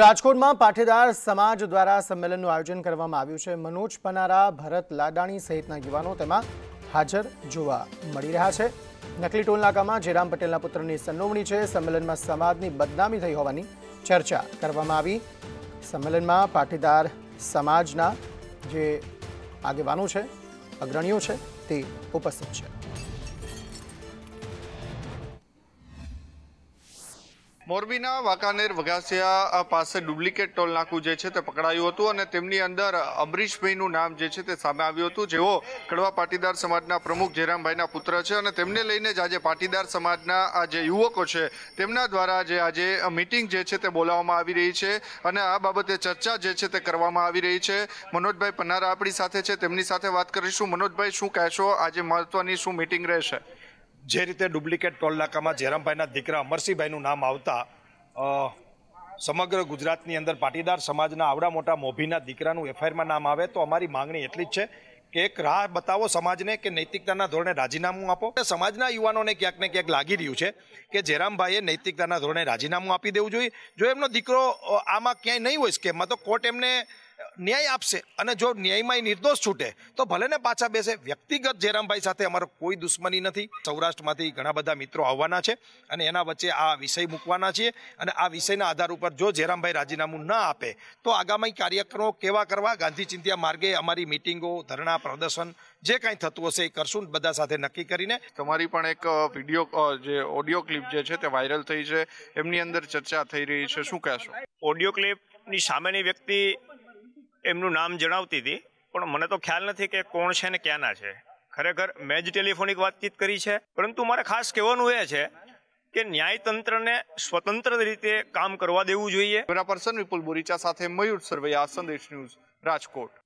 રાજકોટમાં પાટીદાર સમાજ દ્વારા સંમેલનનું આયોજન કરવામાં આવ્યું છે મનોજ પનારા ભરત લાડાણી સહિતના યુવાનો તેમાં હાજર જોવા મળી રહ્યા છે નકલી ટોલનાકામાં જયરામ પટેલના પુત્રની સંડોવણી છે સંમેલનમાં સમાજની બદનામી થઈ હોવાની ચર્ચા કરવામાં આવી સંમેલનમાં પાટીદાર સમાજના જે આગેવાનો છે અગ્રણીઓ છે તે ઉપસ્થિત છે મોરબીના વાંકાનેર વગાસિયા પાસે ડુપ્લિકેટ ટોલ નાકું જે છે તે પકડાયું હતું અને તેમની અંદર અમરીશભાઈનું નામ જે છે તે સામે આવ્યું હતું જેઓ કડવા પાટીદાર સમાજના પ્રમુખ જયરામભાઈના પુત્ર છે અને તેમને લઈને જ આજે પાટીદાર સમાજના આ જે યુવકો છે તેમના દ્વારા જે આજે મિટિંગ જે છે તે બોલાવવામાં આવી રહી છે અને આ બાબતે ચર્ચા જે છે તે કરવામાં આવી રહી છે મનોજભાઈ પન્નારા આપણી સાથે છે તેમની સાથે વાત કરીશું મનોજભાઈ શું કહેશો આજે મહત્વની શું મિટિંગ રહેશે જે રીતે ડુપ્લિકેટ ટોલ નાકામાં જયરામભાઈના દીકરા અમરસિંહભાઈનું નામ આવતા સમગ્ર ગુજરાતની અંદર પાટીદાર સમાજના આવડા મોટા મોભીના દીકરાનું એફઆઈઆરમાં નામ આવે તો અમારી માંગણી એટલી જ છે કે એક રાહ બતાવો સમાજને કે નૈતિકતાના ધોરણે રાજીનામું આપો સમાજના યુવાનોને ક્યાંક ને ક્યાંક લાગી રહ્યું છે કે જેરામભાઈએ નૈતિકતાના ધોરણે રાજીનામું આપી દેવું જોઈએ જો એમનો દીકરો આમાં ક્યાંય નહીં હોય સ્કેમમાં તો કોર્ટ એમને ન્યાય આપશે અને જો ન્યાયમાં નિર્દોષ છૂટે તો ભલે ને પાછા બેસે વ્યક્તિગત જયરામભાઈ સાથે અમારો કોઈ દુશ્મની નથી સૌરાષ્ટ્રમાંથી ઘણા બધા મિત્રો આવવાના છે અને એના વચ્ચે આ વિષય મૂકવાના છીએ અને આ વિષયના આધાર ઉપર જો જયરામભાઈ રાજીનામું ના આપે તો આગામી કાર્યક્રમો કેવા કરવા ગાંધી ચિંત્યા માર્ગે અમારી મિટિંગો ધરણા પ્રદર્શન જે કાંઈ થતું હશે એ કરશું બધા સાથે નક્કી કરીને તમારી પણ એક વિડીયો જે ઓડિયો ક્લિપ જે છે તે વાયરલ થઈ છે એમની અંદર ચર્ચા થઈ રહી છે શું કહેશો ઓડિયો ક્લિપ ની સામેની વ્યક્તિ એમનું નામ જણાવતી હતી પણ મને તો ખ્યાલ નથી કે કોણ છે ને ક્યાંના છે ખરેખર મેં જ ટેલિફોનિક વાતચીત કરી છે પરંતુ મારે ખાસ કહેવાનું એ છે કે ન્યાયતંત્રને સ્વતંત્ર રીતે કામ કરવા દેવું જોઈએ પર્સન વિપુલ બોરીચા સાથે મયુર સર્વૈયા સંદેશ ન્યૂઝ રાજકોટ